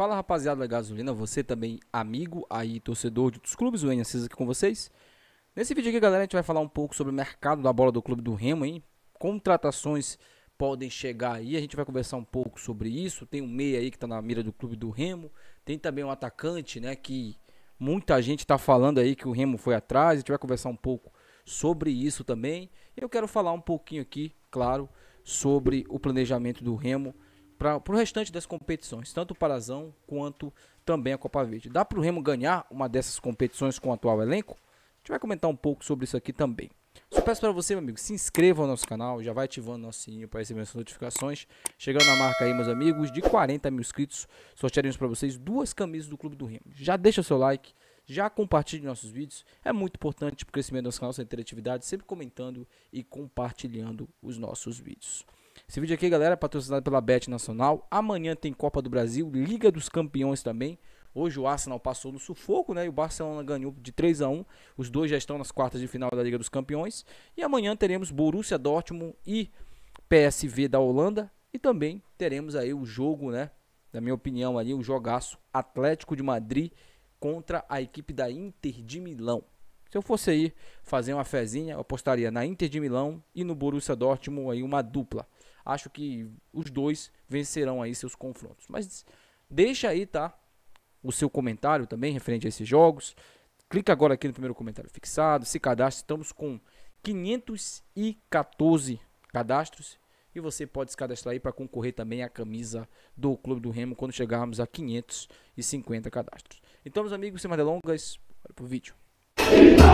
Fala rapaziada da Gasolina, você também amigo aí, torcedor de outros clubes, o Enes aqui com vocês. Nesse vídeo aqui, galera, a gente vai falar um pouco sobre o mercado da bola do clube do Remo, hein? Contratações podem chegar aí, a gente vai conversar um pouco sobre isso. Tem um meia aí que tá na mira do clube do Remo, tem também um atacante, né, que muita gente tá falando aí que o Remo foi atrás, a gente vai conversar um pouco sobre isso também. Eu quero falar um pouquinho aqui, claro, sobre o planejamento do Remo para o restante das competições, tanto o Parazão quanto também a Copa Verde. Dá para o Remo ganhar uma dessas competições com o atual elenco? A gente vai comentar um pouco sobre isso aqui também. Só peço para você, meu amigo, se inscreva no nosso canal, já vai ativando o nosso sininho para receber as notificações. Chegando na marca aí, meus amigos, de 40 mil inscritos, sortearemos para vocês duas camisas do Clube do Remo. Já deixa o seu like, já compartilhe nossos vídeos. É muito importante para o crescimento do nosso canal, essa interatividade, sempre comentando e compartilhando os nossos vídeos. Esse vídeo aqui, galera, é patrocinado pela Bet Nacional. Amanhã tem Copa do Brasil, Liga dos Campeões também. Hoje o Arsenal passou no sufoco, né? E o Barcelona ganhou de 3 a 1. Os dois já estão nas quartas de final da Liga dos Campeões. E amanhã teremos Borussia Dortmund e PSV da Holanda. E também teremos aí o jogo, né? Na minha opinião, ali, o jogaço Atlético de Madrid contra a equipe da Inter de Milão. Se eu fosse aí fazer uma fezinha, eu apostaria na Inter de Milão e no Borussia Dortmund aí uma dupla acho que os dois vencerão aí seus confrontos. Mas deixa aí, tá? O seu comentário também referente a esses jogos. Clica agora aqui no primeiro comentário fixado, se cadastre. Estamos com 514 cadastros e você pode se cadastrar aí para concorrer também à camisa do Clube do Remo quando chegarmos a 550 cadastros. Então, meus amigos, sem mais delongas, para o vídeo. Cidade,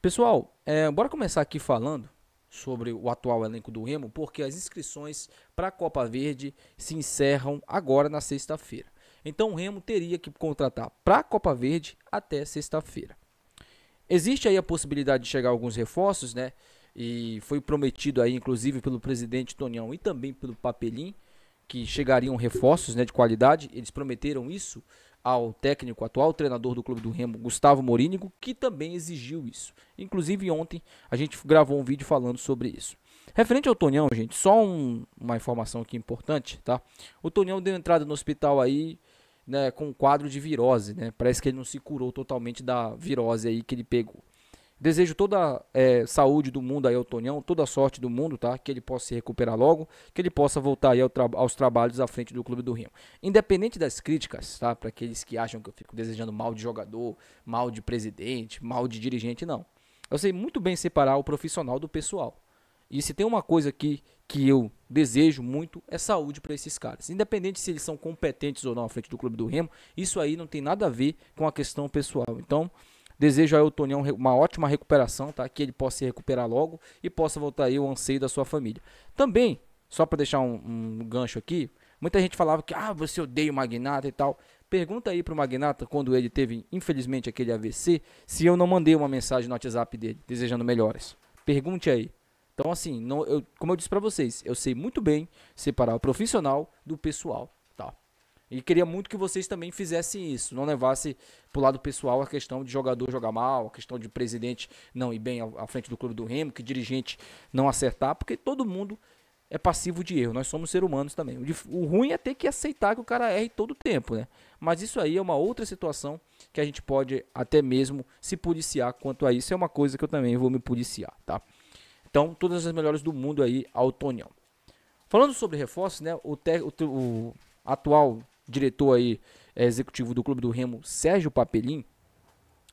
Pessoal, é, bora começar aqui falando sobre o atual elenco do Remo, porque as inscrições para a Copa Verde se encerram agora na sexta-feira. Então o Remo teria que contratar para a Copa Verde até sexta-feira. Existe aí a possibilidade de chegar alguns reforços, né? E foi prometido aí, inclusive, pelo presidente Tonhão e também pelo Papelim, que chegariam reforços né, de qualidade. Eles prometeram isso ao técnico, atual treinador do Clube do Remo, Gustavo Morínigo, que também exigiu isso. Inclusive ontem a gente gravou um vídeo falando sobre isso. Referente ao Tonhão, gente, só um, uma informação aqui importante, tá? O Tonhão deu entrada no hospital aí, né, com um quadro de virose, né? Parece que ele não se curou totalmente da virose aí que ele pegou. Desejo toda é, saúde do mundo aí ao Tonhão, toda a sorte do mundo, tá? Que ele possa se recuperar logo, que ele possa voltar aí ao tra aos trabalhos à frente do Clube do Rio. Independente das críticas, tá? Para aqueles que acham que eu fico desejando mal de jogador, mal de presidente, mal de dirigente, não. Eu sei muito bem separar o profissional do pessoal. E se tem uma coisa aqui que eu desejo muito é saúde para esses caras. Independente se eles são competentes ou não à frente do Clube do Remo, isso aí não tem nada a ver com a questão pessoal. Então, Desejo ao Eltonião uma ótima recuperação, tá? Que ele possa se recuperar logo e possa voltar aí o anseio da sua família. Também, só para deixar um, um, gancho aqui, muita gente falava que ah, você odeia o Magnata e tal. Pergunta aí pro Magnata quando ele teve, infelizmente, aquele AVC, se eu não mandei uma mensagem no WhatsApp dele desejando melhoras. Pergunte aí. Então, assim, não, eu, como eu disse para vocês, eu sei muito bem separar o profissional do pessoal. E queria muito que vocês também fizessem isso, não levasse pro lado pessoal a questão de jogador jogar mal, a questão de presidente não ir bem à frente do clube do Remo, que dirigente não acertar, porque todo mundo é passivo de erro, nós somos seres humanos também. O ruim é ter que aceitar que o cara erre todo o tempo, né? Mas isso aí é uma outra situação que a gente pode até mesmo se policiar quanto a isso, é uma coisa que eu também vou me policiar, tá? Então, todas as melhores do mundo aí ao Tonhão. Falando sobre reforços, né? O, ter, o, o atual diretor aí, é, executivo do Clube do Remo, Sérgio Papelim,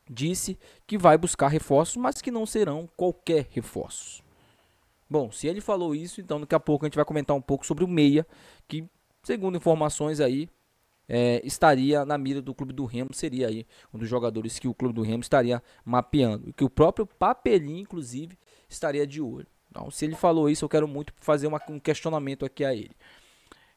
disse que vai buscar reforços, mas que não serão qualquer reforços. Bom, se ele falou isso, então daqui a pouco a gente vai comentar um pouco sobre o Meia, que, segundo informações aí, é, estaria na mira do Clube do Remo, seria aí um dos jogadores que o Clube do Remo estaria mapeando. E que o próprio Papelim, inclusive, estaria de olho. Então, se ele falou isso, eu quero muito fazer uma, um questionamento aqui a ele.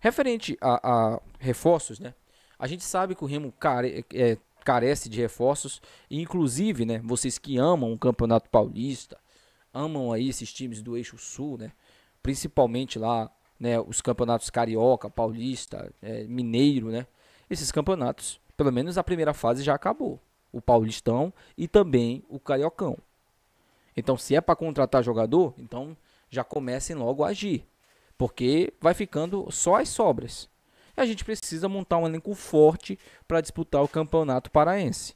Referente a, a reforços, né? A gente sabe que o Remo care, é, carece de reforços. E inclusive, né, vocês que amam o Campeonato Paulista, amam aí esses times do eixo sul, né? Principalmente lá, né, os campeonatos carioca, paulista, é, mineiro, né? Esses campeonatos, pelo menos a primeira fase já acabou. O paulistão e também o cariocão. Então, se é para contratar jogador, então já comecem logo a agir porque vai ficando só as sobras. E a gente precisa montar um elenco forte para disputar o Campeonato Paraense.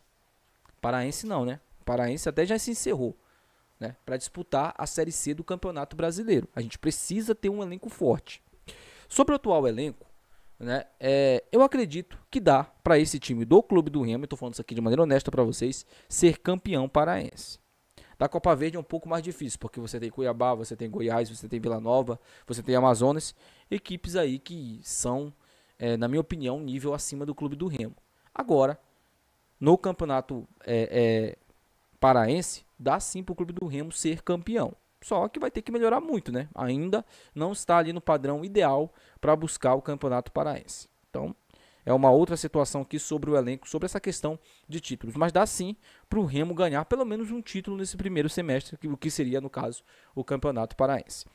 Paraense não, né? Paraense até já se encerrou, né? Para disputar a Série C do Campeonato Brasileiro. A gente precisa ter um elenco forte. Sobre o atual elenco, né? É, eu acredito que dá para esse time do clube do Remo, estou falando isso aqui de maneira honesta para vocês, ser campeão paraense. Da Copa Verde é um pouco mais difícil, porque você tem Cuiabá, você tem Goiás, você tem Vila Nova, você tem Amazonas, equipes aí que são, é, na minha opinião, nível acima do clube do Remo. Agora, no campeonato é, é, paraense, dá sim para o clube do Remo ser campeão. Só que vai ter que melhorar muito, né? Ainda não está ali no padrão ideal para buscar o campeonato paraense. Então, é uma outra situação aqui sobre o elenco, sobre essa questão de títulos. Mas dá sim para o Remo ganhar pelo menos um título nesse primeiro semestre, o que seria, no caso, o Campeonato Paraense.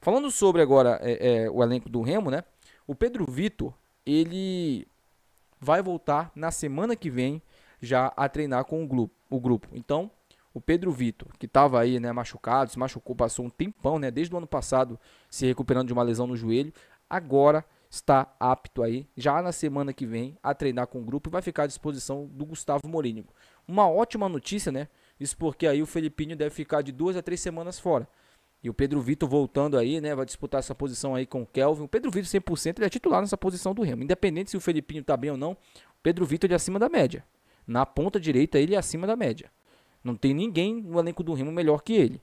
Falando sobre agora é, é, o elenco do Remo, né? O Pedro Vitor, ele vai voltar na semana que vem já a treinar com o grupo. O grupo. Então, o Pedro Vitor, que estava aí, né, machucado, se machucou, passou um tempão, né, desde o ano passado, se recuperando de uma lesão no joelho, agora está apto aí, já na semana que vem, a treinar com o grupo e vai ficar à disposição do Gustavo Mourinho. Uma ótima notícia, né? Isso porque aí o Felipinho deve ficar de duas a três semanas fora. E o Pedro Vitor voltando aí, né? Vai disputar essa posição aí com o Kelvin. O Pedro Vitor 100% ele é titular nessa posição do Remo. Independente se o Felipinho tá bem ou não, o Pedro Vitor é acima da média. Na ponta direita ele é acima da média. Não tem ninguém no elenco do Remo melhor que ele.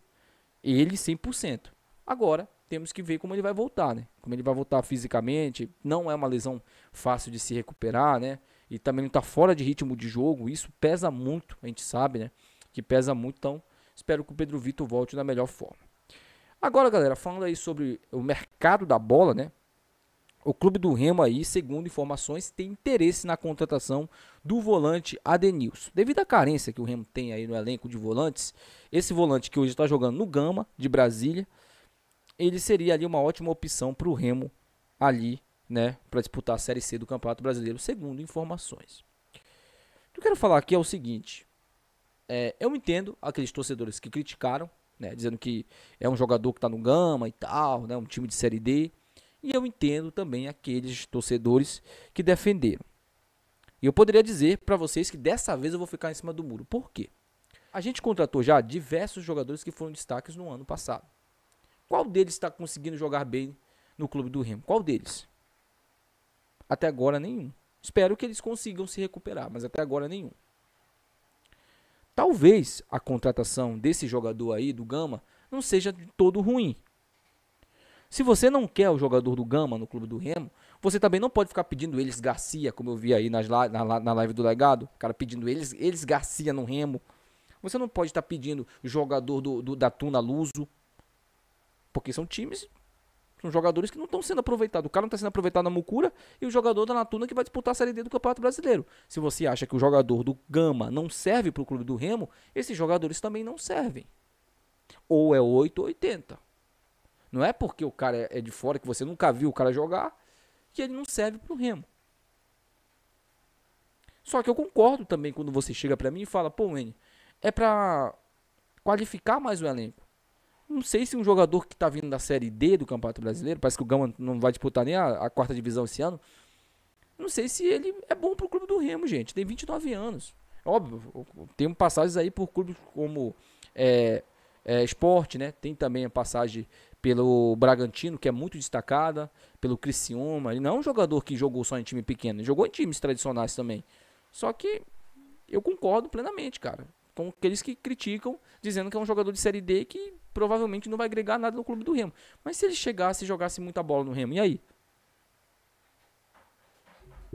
Ele 100%. Agora, temos que ver como ele vai voltar, né? Como ele vai voltar fisicamente. Não é uma lesão fácil de se recuperar, né? E também não está fora de ritmo de jogo. Isso pesa muito, a gente sabe, né? Que pesa muito. Então, espero que o Pedro Vitor volte da melhor forma. Agora, galera, falando aí sobre o mercado da bola, né? O clube do Remo aí, segundo informações, tem interesse na contratação do volante Adenilson. Devido à carência que o Remo tem aí no elenco de volantes, esse volante que hoje está jogando no Gama de Brasília, ele seria ali uma ótima opção para o Remo ali, né, para disputar a Série C do Campeonato Brasileiro, segundo informações. O que eu quero falar aqui é o seguinte: é, eu entendo aqueles torcedores que criticaram, né, dizendo que é um jogador que está no Gama e tal, né, um time de Série D, e eu entendo também aqueles torcedores que defenderam. E eu poderia dizer para vocês que dessa vez eu vou ficar em cima do muro. Por quê? A gente contratou já diversos jogadores que foram destaques no ano passado. Qual deles está conseguindo jogar bem no clube do Remo? Qual deles? Até agora nenhum. Espero que eles consigam se recuperar, mas até agora nenhum. Talvez a contratação desse jogador aí, do Gama, não seja de todo ruim. Se você não quer o jogador do Gama no clube do Remo, você também não pode ficar pedindo eles Garcia, como eu vi aí nas, na, na live do legado, cara pedindo eles, eles Garcia no Remo. Você não pode estar tá pedindo jogador do, do, da Tuna Luso. Porque são times, são jogadores que não estão sendo aproveitados. O cara não está sendo aproveitado na Mucura e o jogador da Natuna que vai disputar a Série D do Campeonato Brasileiro. Se você acha que o jogador do Gama não serve para o clube do Remo, esses jogadores também não servem. Ou é 8 ou 80. Não é porque o cara é, é de fora, que você nunca viu o cara jogar, que ele não serve para o Remo. Só que eu concordo também quando você chega para mim e fala, pô, N, é para qualificar mais o elenco. Não sei se um jogador que está vindo da Série D do Campeonato Brasileiro, parece que o Gama não vai disputar nem a, a quarta divisão esse ano. Não sei se ele é bom para o clube do Remo, gente. Tem 29 anos. É óbvio, tem passagens aí por clubes como é, é, Esporte, né? Tem também a passagem pelo Bragantino, que é muito destacada, pelo Criciúma. Ele não é um jogador que jogou só em time pequeno, ele jogou em times tradicionais também. Só que eu concordo plenamente, cara com então, aqueles que criticam, dizendo que é um jogador de Série D que provavelmente não vai agregar nada no clube do Remo. Mas se ele chegasse e jogasse muita bola no Remo, e aí?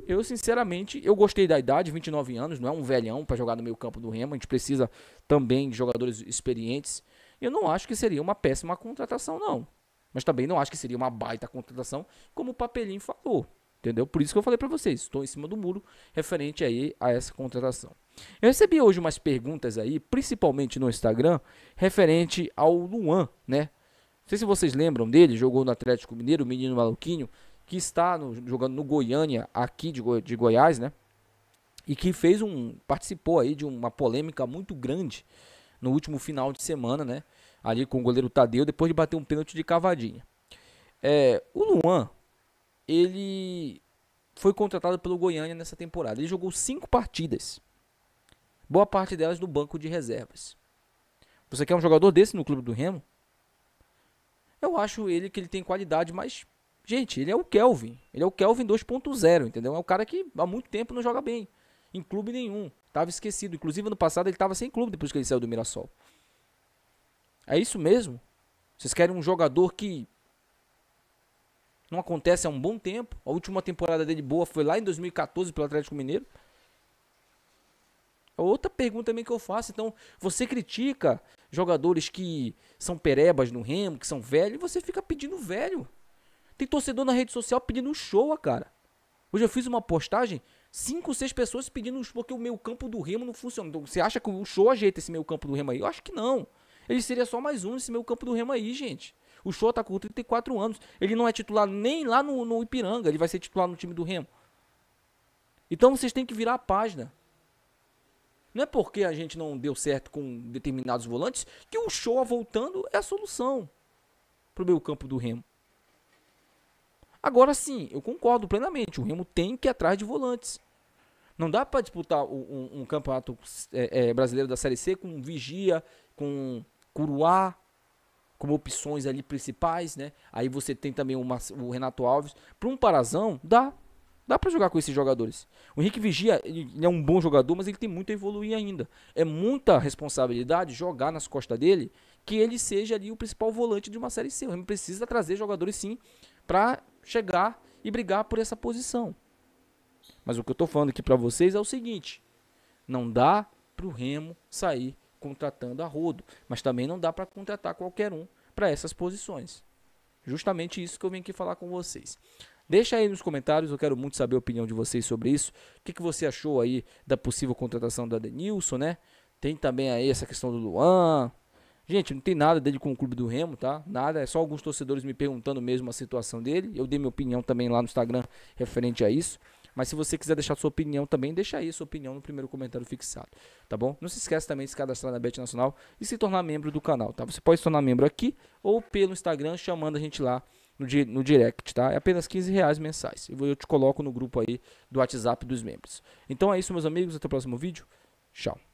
Eu, sinceramente, eu gostei da idade, 29 anos, não é um velhão para jogar no meio campo do Remo, a gente precisa também de jogadores experientes. Eu não acho que seria uma péssima contratação, não. Mas também não acho que seria uma baita contratação, como o Papelinho falou. Entendeu? Por isso que eu falei para vocês, estou em cima do muro referente aí a essa contratação. Eu recebi hoje umas perguntas aí, principalmente no Instagram, referente ao Luan, né? Não sei se vocês lembram dele, jogou no Atlético Mineiro, o menino maluquinho, que está no, jogando no Goiânia, aqui de, Goi de Goiás, né? E que fez um. participou aí de uma polêmica muito grande no último final de semana, né? Ali com o goleiro Tadeu, depois de bater um pênalti de cavadinha. É, o Luan, ele foi contratado pelo Goiânia nessa temporada. Ele jogou cinco partidas boa parte delas do banco de reservas. Você quer um jogador desse no clube do Remo? Eu acho ele que ele tem qualidade, mas gente, ele é o Kelvin. Ele é o Kelvin 2.0, entendeu? É o cara que há muito tempo não joga bem em clube nenhum. Tava esquecido, inclusive ano passado ele estava sem clube depois que ele saiu do Mirassol. É isso mesmo? Vocês querem um jogador que não acontece há um bom tempo. A última temporada dele boa foi lá em 2014 pelo Atlético Mineiro. É outra pergunta também que eu faço, então, você critica jogadores que são perebas no remo, que são velhos, e você fica pedindo velho. Tem torcedor na rede social pedindo show, cara. Hoje eu fiz uma postagem, cinco, seis pessoas pedindo um show, porque o meio campo do remo não funciona. Então, você acha que o show ajeita esse meio campo do remo aí? Eu acho que não. Ele seria só mais um nesse meio campo do remo aí, gente. O show tá com 34 anos. Ele não é titular nem lá no, no Ipiranga, ele vai ser titular no time do remo. Então vocês têm que virar a página. Não é porque a gente não deu certo com determinados volantes que o show voltando é a solução para o meio campo do Remo. Agora sim, eu concordo plenamente. O Remo tem que ir atrás de volantes. Não dá para disputar um, um, um campeonato é, é, brasileiro da Série C com Vigia, com Curuá, como opções ali principais, né? Aí você tem também o, o Renato Alves. Para um Parazão, dá. Dá para jogar com esses jogadores. O Henrique Vigia é um bom jogador, mas ele tem muito a evoluir ainda. É muita responsabilidade jogar nas costas dele que ele seja ali o principal volante de uma série C. O Remo precisa trazer jogadores sim para chegar e brigar por essa posição. Mas o que eu estou falando aqui para vocês é o seguinte: não dá para o Remo sair contratando a rodo, mas também não dá para contratar qualquer um para essas posições. Justamente isso que eu vim aqui falar com vocês. Deixa aí nos comentários, eu quero muito saber a opinião de vocês sobre isso. O que, que você achou aí da possível contratação do Adenilson, né? Tem também aí essa questão do Luan. Gente, não tem nada dele com o clube do Remo, tá? Nada, é só alguns torcedores me perguntando mesmo a situação dele. Eu dei minha opinião também lá no Instagram referente a isso. Mas se você quiser deixar sua opinião também, deixa aí sua opinião no primeiro comentário fixado, tá bom? Não se esqueça também de se cadastrar na Bet Nacional e se tornar membro do canal, tá? Você pode se tornar membro aqui ou pelo Instagram chamando a gente lá no, di no direct, tá? É apenas 15 reais mensais. Eu, eu te coloco no grupo aí do WhatsApp dos membros. Então é isso, meus amigos. Até o próximo vídeo. Tchau.